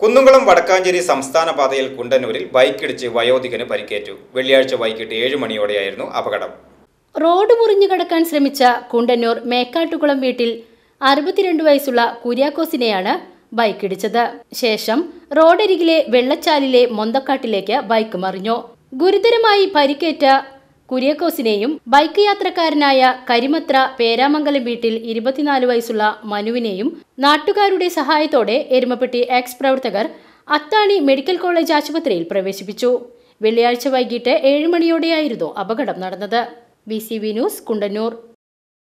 കുന്നുംകുളം വടക്കാഞ്ചേരി സംസ്ഥാന പാതയിൽ കുണ്ടന്നൂരിൽ ബൈക്കിടിച്ച് വയോധികന് പരിക്കേറ്റു വെള്ളിയാഴ്ച വൈകിട്ട് ഏഴു മണിയോടെയായിരുന്നു അപകടം റോഡ് മുറിഞ്ഞു കടക്കാൻ ശ്രമിച്ച കുണ്ടന്നൂർ മേക്കാട്ടുകുളം വീട്ടിൽ അറുപത്തിരണ്ട് വയസ്സുള്ള കുര്യാക്കോസിനെയാണ് ബൈക്കിടിച്ചത് ശേഷം റോഡരികിലെ വെള്ളച്ചാലിലെ മൊന്തക്കാട്ടിലേക്ക് ബൈക്ക് മറിഞ്ഞു ഗുരുതരമായി പരിക്കേറ്റ കുര്യാക്കോസിനെയും ബൈക്ക് യാത്രക്കാരനായ കരിമത്ര പേരാമംഗലം വീട്ടിൽ ഇരുപത്തിനാല് വയസ്സുള്ള മനുവിനെയും നാട്ടുകാരുടെ സഹായത്തോടെ എരുമപ്പെട്ടി എക്സ് പ്രവർത്തകർ അത്താണി മെഡിക്കൽ കോളേജ് ആശുപത്രിയിൽ പ്രവേശിപ്പിച്ചു വെള്ളിയാഴ്ച വൈകിട്ട് ഏഴ് മണിയോടെയായിരുന്നു അപകടം നടന്നത് B C V news Kundannoor